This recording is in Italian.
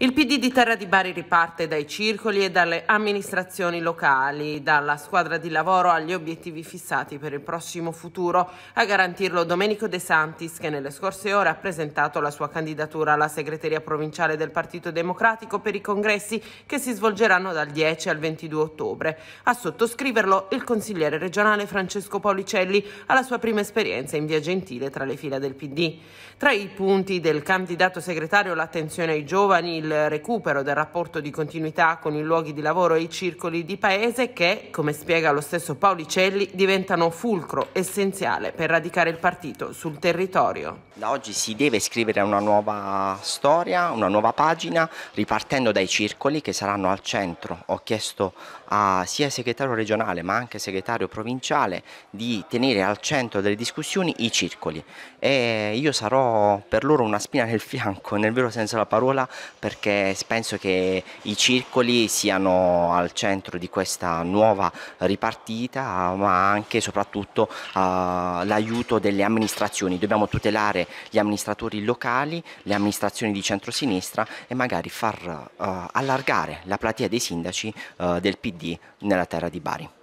Il PD di Terra di Bari riparte dai circoli e dalle amministrazioni locali, dalla squadra di lavoro agli obiettivi fissati per il prossimo futuro, a garantirlo Domenico De Santis che nelle scorse ore ha presentato la sua candidatura alla segreteria provinciale del Partito Democratico per i congressi che si svolgeranno dal 10 al 22 ottobre. A sottoscriverlo il consigliere regionale Francesco Paolicelli alla sua prima esperienza in via Gentile tra le fila del PD. Tra i punti del candidato segretario l'attenzione ai giovani, il recupero del rapporto di continuità con i luoghi di lavoro e i circoli di paese che, come spiega lo stesso Paolicelli, diventano fulcro essenziale per radicare il partito sul territorio. Da oggi si deve scrivere una nuova storia, una nuova pagina, ripartendo dai circoli che saranno al centro. Ho chiesto a sia segretario regionale ma anche segretario provinciale di tenere al centro delle discussioni i circoli e io sarò per loro una spina nel fianco, nel vero senso della parola, perché perché penso che i circoli siano al centro di questa nuova ripartita ma anche e soprattutto uh, l'aiuto delle amministrazioni. Dobbiamo tutelare gli amministratori locali, le amministrazioni di centrosinistra e magari far uh, allargare la platea dei sindaci uh, del PD nella terra di Bari.